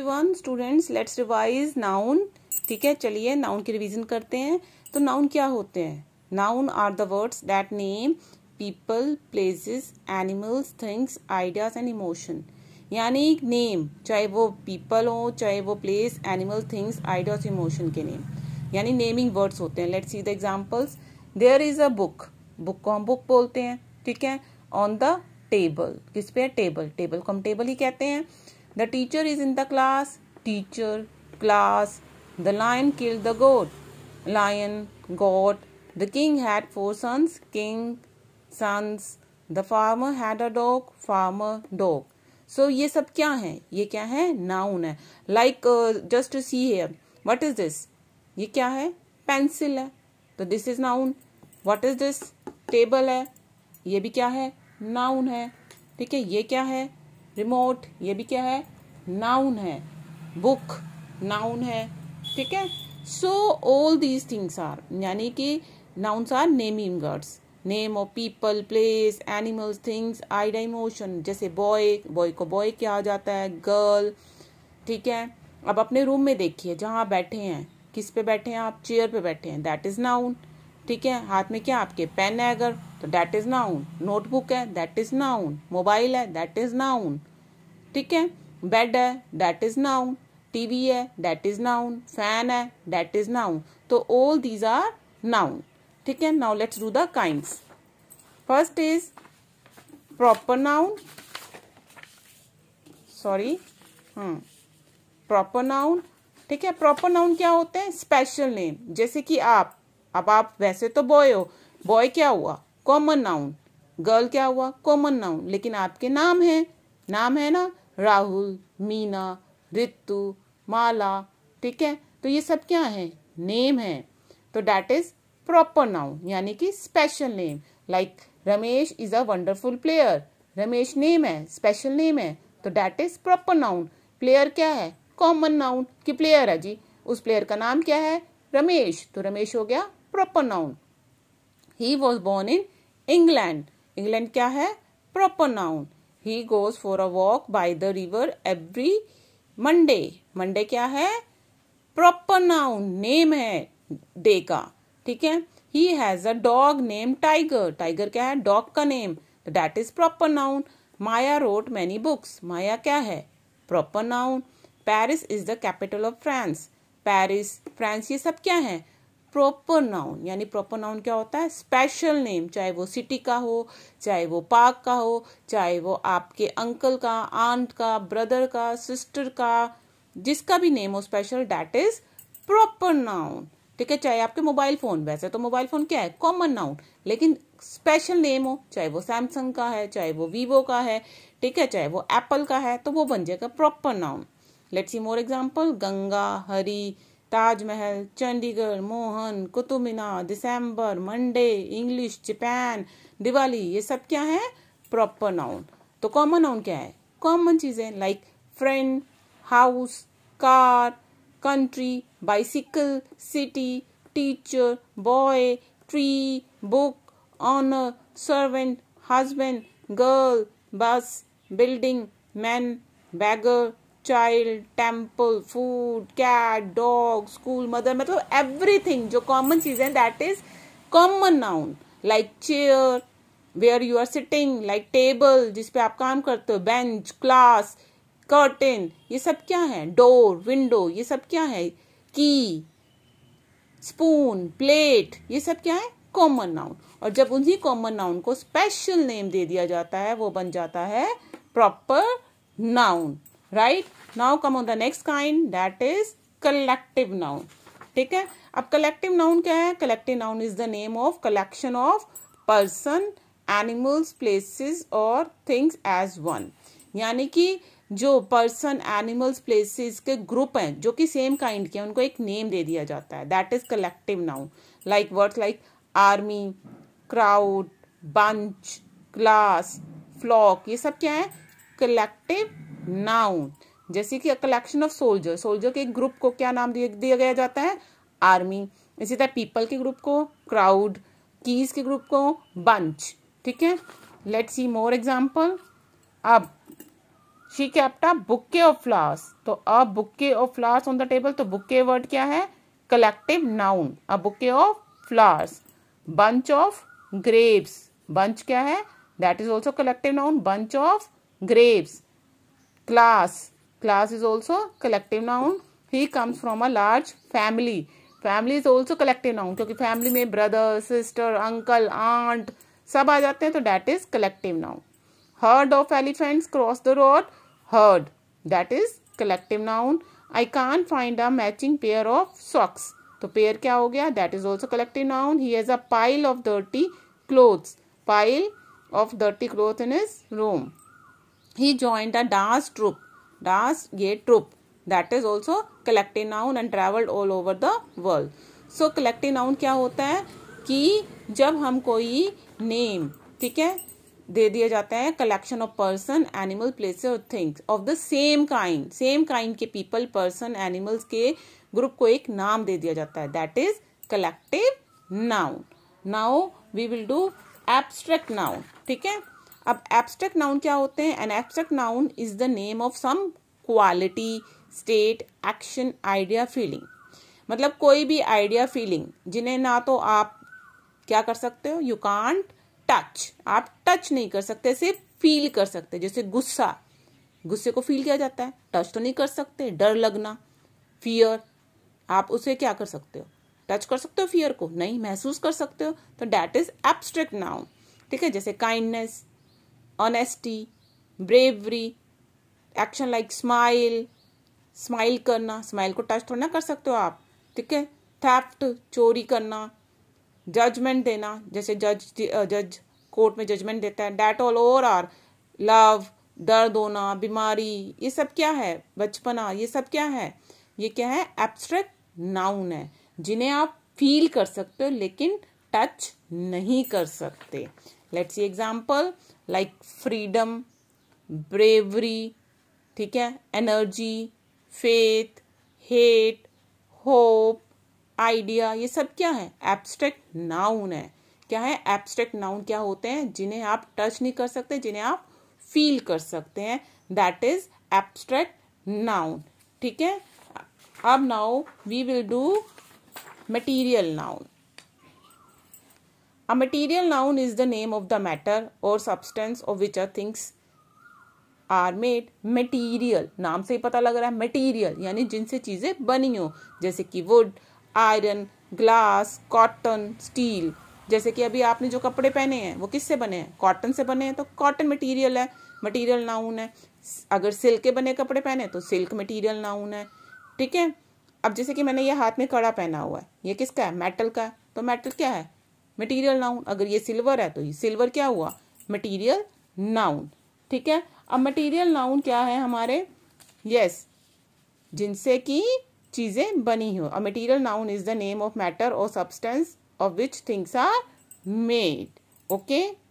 Everyone students let's revise noun ठीक है चलिए नाउन की रिवीजन करते हैं तो नाउन क्या होते हैं noun are the words that name people places animals things ideas and emotion यानी नेम चाहे वो पीपल हो चाहे वो place animal things ideas emotion के नेम यानी नेमिंग वर्ड्स होते हैं let see the examples there is a book book को हम बुक बोलते हैं ठीक है ऑन द टेबल किस पे है टेबल टेबल को हम टेबल ही कहते हैं the teacher is in the class teacher class the lion kill the goat. Lion, goat. The king had four sons king sons the farmer had a dog farmer dog so ये सब क्या है uh, ये क्या है noun है like just see here what is this ये क्या है पेंसिल है तो this is noun what is this table है ये भी क्या है नाउन है ठीक है ये क्या है रिमोट ये भी क्या है नाउन है बुक नाउन है ठीक है so all these things are यानी कि nouns are naming words name of people place animals things idea emotion जैसे बॉय बॉय को बॉय क्या आ जाता है गर्ल ठीक है अब अपने रूम में देखिए जहाँ बैठे हैं किस पे बैठे हैं आप चेयर पे बैठे हैं दैट इज़ नाउन ठीक है हाथ में क्या आपके पेन है अगर तो डैट इज़ नाउन नोटबुक है दैट इज़ नाउन मोबाइल है दैट इज़ नाउन ठीक है बेड है दैट इज नाउन टीवी है दैट इज नाउन फैन है दैट इज नाउन तो ऑल दीज आर नाउन ठीक है now let's do the kind first is proper noun sorry proper noun ठीक है प्रॉपर नाउन क्या होते हैं स्पेशल नेम जैसे कि आप अब आप वैसे तो बॉय हो बॉय क्या हुआ कॉमन नाउन गर्ल क्या हुआ कॉमन नाउन लेकिन आपके नाम है नाम है ना राहुल मीना रितु माला ठीक है तो ये सब क्या है नेम है तो डैट इज प्रॉपर नाउन यानी कि special name like Ramesh is a wonderful player Ramesh name है स्पेशल नेम है तो that is proper noun player क्या है कॉमन नाउन की प्लेयर है जी उस प्लेयर का नाम क्या है रमेश तो रमेश हो गया proper noun he was born in England England क्या है proper noun he goes for a walk by the river every Monday Monday क्या है प्रॉपर नाउन नेम है डे का ठीक है he has a dog name Tiger Tiger क्या है डॉग का name that is proper noun Maya wrote many books Maya क्या है proper noun Paris is the capital of France Paris France ये सब क्या है प्रॉपर नाउन यानी प्रॉपर नाउन क्या होता है स्पेशल नेम चाहे वो सिटी का हो चाहे वो पार्क का हो चाहे वो आपके अंकल का आंट का ब्रदर का सिस्टर का जिसका भी नेम हो special that is proper noun ठीक है चाहे आपके मोबाइल फोन वैसे तो मोबाइल फोन क्या है कॉमन नाउन लेकिन स्पेशल नेम हो चाहे वो सैमसंग का है चाहे वो वीवो का है ठीक है चाहे वो एप्पल का है तो वो बन जाएगा proper noun let's see more example Ganga Hari Taj Mahal Chandigarh Mohan Qutub Minar December Monday English Japan Diwali ये सब क्या है प्रॉपर नाउन तो कॉमन नाउन क्या है कॉमन चीज़ें like friend house car country bicycle city teacher boy tree book honour servant husband girl bus building man beggar child temple food cat dog school mother मतलब everything जो common चीज है that is common noun like chair where you are sitting like table जिसपे आप काम करते हो bench class curtain ये सब क्या है डोर विंडो ये सब क्या है की स्पून प्लेट ये सब क्या है कॉमन नाउन और जब उन्हीं कॉमन नाउन को स्पेशल नेम दे दिया जाता है वो बन जाता है proper noun right now come on the next kind that is collective noun ठीक है अब कलेक्टिव नाउन क्या है collective noun is the name of collection of person animals places और थिंग्स एज वन यानी कि जो पर्सन एनिमल्स प्लेसेस के ग्रुप हैं जो कि सेम काइंड के हैं उनको एक नेम दे दिया जाता है that is collective noun like words like army crowd bunch class flock ये सब क्या है कलेक्टिव नाउन जैसे कि कलेक्शन ऑफ सोल्जर सोल्जर के एक ग्रुप को क्या नाम दिया गया जाता है आर्मी इसी तरह पीपल के ग्रुप को क्राउड कीज के ग्रुप को बंच ठीक है लेट सी मोर एग्जाम्पल अब she kept bouquet of flowers तो अब bouquet of flowers on the table तो बुके वर्ड क्या है collective noun a bouquet of flowers bunch of grapes bunch क्या है that is also collective noun bunch of grapes class class is also collective noun he comes from a large family family is also collective noun क्योंकि family में brother sister uncle aunt सब आ जाते हैं तो that is collective noun herd of elephants cross the road herd that is collective noun I can find a matching pair of socks तो pair क्या हो गया that is also collective noun he has a pile of dirty clothes pile of dirty cloth in his room he joined the dance troupe dance ye troupe that is also collective noun and traveled all over the world so collective noun क्या होता है कि जब हम कोई name ठीक है दे दिए जाते हैं collection of person animal place और things of the same kind same kind के पीपल पर्सन एनिमल्स के ग्रुप को एक नाम दे दिया जाता है that is collective noun now we will do abstract noun ठीक है अब एब्स्ट्रैक्ट नाउन क्या होते हैं an abstract noun is the name of some quality state action idea feeling मतलब कोई भी आइडिया फीलिंग जिन्हें ना तो आप क्या कर सकते हो यू कांट टच आप टच नहीं कर सकते सिर्फ फील कर सकते जैसे गुस्सा गुस्से को फील किया जाता है टच तो नहीं कर सकते डर लगना फियर आप उसे क्या कर सकते हो टच कर सकते हो फियर को नहीं महसूस कर सकते हो तो डैट इज एब्स्ट्रैक्ट नाउन ठीक है जैसे kindness honesty bravery action like smile smile करना स्माइल को टच थोड़ा ना कर सकते हो आप ठीक है थैफ्ट चोरी करना जजमेंट देना जैसे जज जज कोर्ट में जजमेंट देता है that all over are love दर्द होना बीमारी ये सब क्या है बचपना ये सब क्या है ये क्या है एब्स्ट्रैक्ट नाउन है जिन्हें आप फील कर सकते हो लेकिन टच नहीं कर सकते let's see example like freedom bravery ठीक है energy faith hate hope idea ये सब क्या है एब्स्ट्रैक्ट नाउन है क्या है एब्स्ट्रैक्ट नाउन क्या होते हैं जिन्हें आप टच नहीं कर सकते जिन्हें आप फील कर सकते हैं दैट इज एब्स्ट्रैक्ट नाउन ठीक है अब now we will do material noun A material noun is the name of the matter or substance of which a things are made material नाम से ही पता लग रहा है मटीरियल यानी जिनसे चीज़ें बनी हो जैसे कि wood iron glass cotton steel जैसे कि अभी आपने जो कपड़े पहने हैं वो किससे बने हैं कॉटन से बने हैं तो कॉटन मटीरियल है मटीरियल नाउन है अगर सिल्क के बने कपड़े पहने तो सिल्क मटीरियल नाउन है ठीक है अब जैसे कि मैंने ये हाथ में कड़ा पहना हुआ है ये किसका है मेटल का है तो मेटल क्या है मटीरियल नाउन अगर ये सिल्वर है तो ये सिल्वर क्या हुआ मटीरियल नाउन ठीक है अब मटीरियल नाउन क्या है हमारे यस जिनसे कि चीज़ें बनी हो a material noun is the name of matter और substance of which things are made okay